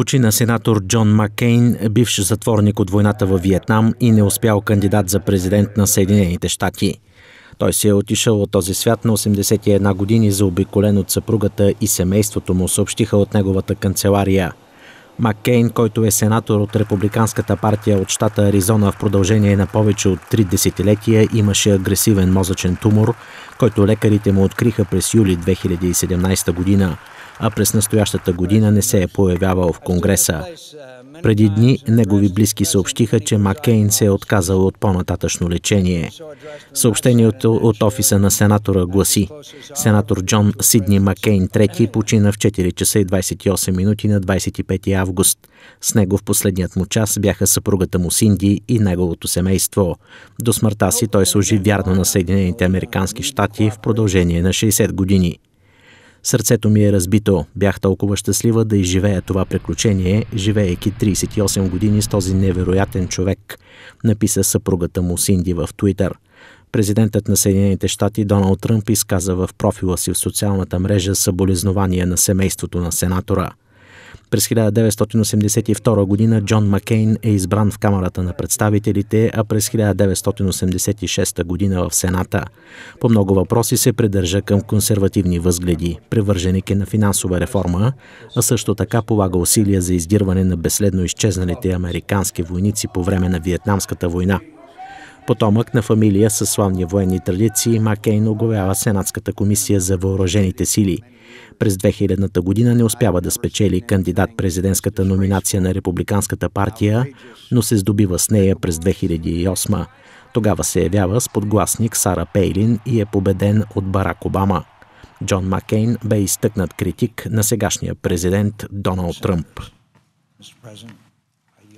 почина сенатор Джон Маккейн, бивш затворник от войната във Виетнам и не успял кандидат за президент на Съединените щати. Той се е отишъл от този свят на 81 години, заобиколен от съпругата и семейството му, съобщиха от неговата канцелария. Маккейн, който е сенатор от Републиканската партия от щата Аризона в продължение на повече от три десетилетия, имаше агресивен мозъчен тумор, който лекарите му откриха през юли 2017 година а през настоящата година не се е появявал в Конгреса. Преди дни негови близки съобщиха, че Маккейн се е отказал от по-нататъчно лечение. Съобщението от офиса на сенатора гласи Сенатор Джон Сидни Маккейн III почина в 4 часа и 28 минути на 25 август. С него в последният му час бяха съпругата му Синди и неговото семейство. До смъртта си той служи вярно на Съединените Американски щати в продължение на 60 години. Сърцето ми е разбито. Бях толкова щастлива да изживея това приключение, живеейки 38 години с този невероятен човек, написа съпругата му Синди в Твитър. Президентът на Съединените щати Доналд Тръмп изказа в профила си в социалната мрежа съболезнования на семейството на сенатора – през 1982 г. Джон Маккейн е избран в Камерата на представителите, а през 1986 г. в Сената. По много въпроси се придържа към консервативни възгледи, привърженик е на финансова реформа, а също така полага усилия за издирване на безследно изчезналите американски войници по време на Виетнамската война. Потомък на фамилия със славни военни традиции, Маккейн оговява Сенатската комисия за въоръжените сили. През 2000-та година не успява да спечели кандидат президентската номинация на Републиканската партия, но се здобива с нея през 2008 Тогава се явява с подгласник Сара Пейлин и е победен от Барак Обама. Джон Маккейн бе изтъкнат критик на сегашния президент Доналд Тръмп.